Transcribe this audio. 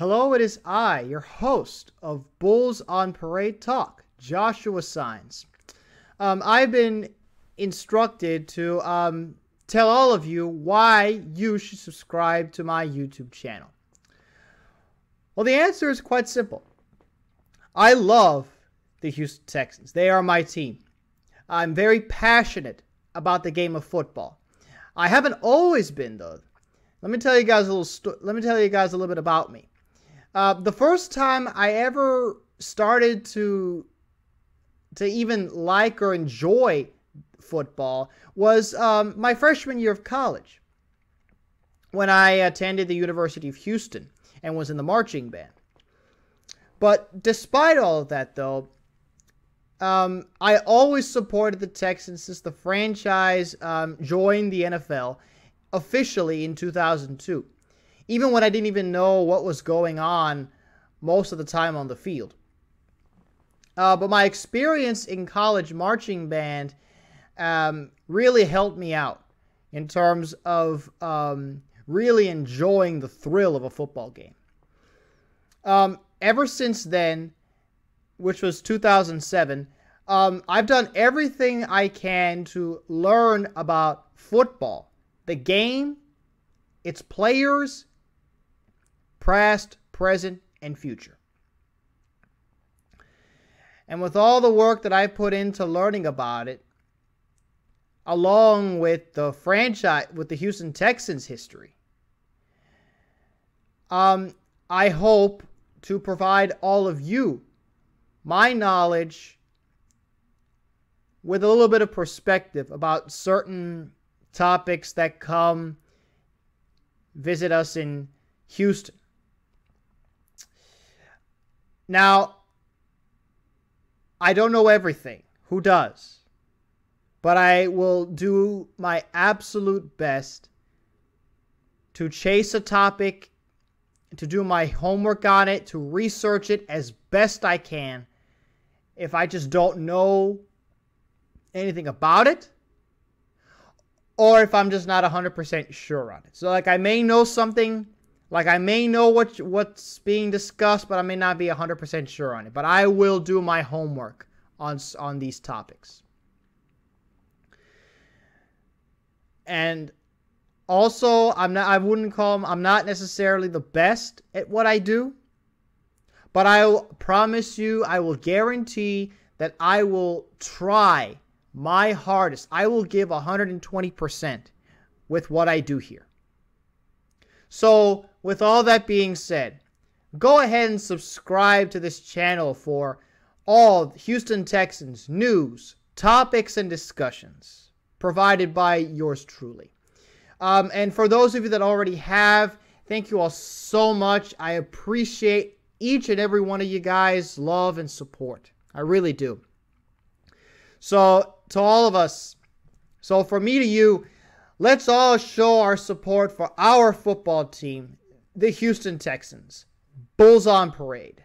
Hello, it is I, your host of Bulls on Parade Talk, Joshua Signs. Um, I've been instructed to um, tell all of you why you should subscribe to my YouTube channel. Well, the answer is quite simple. I love the Houston Texans, they are my team. I'm very passionate about the game of football. I haven't always been, though. Let me tell you guys a little. Sto- let me tell you guys a little bit about me. Uh, the first time I ever started to to even like or enjoy football was um, my freshman year of college when I attended the University of Houston and was in the marching band. But despite all of that, though, um, I always supported the Texans since the franchise um, joined the NFL officially in 2002 even when I didn't even know what was going on most of the time on the field. Uh, but my experience in college marching band um, really helped me out in terms of um, really enjoying the thrill of a football game. Um, ever since then, which was 2007, um, I've done everything I can to learn about football, the game, its players, past, present, and future. And with all the work that I put into learning about it, along with the franchise, with the Houston Texans history, um, I hope to provide all of you my knowledge with a little bit of perspective about certain topics that come visit us in Houston. Now, I don't know everything. Who does? But I will do my absolute best to chase a topic, to do my homework on it, to research it as best I can. If I just don't know anything about it, or if I'm just not 100% sure on it. So, like, I may know something like I may know what what's being discussed, but I may not be 100% sure on it. But I will do my homework on on these topics. And also, I'm not I wouldn't call I'm not necessarily the best at what I do. But I promise you, I will guarantee that I will try my hardest. I will give 120% with what I do here. So, with all that being said, go ahead and subscribe to this channel for all Houston Texans news, topics, and discussions provided by yours truly. Um, and for those of you that already have, thank you all so much. I appreciate each and every one of you guys' love and support. I really do. So, to all of us, so from me to you, Let's all show our support for our football team, the Houston Texans. Bulls on parade.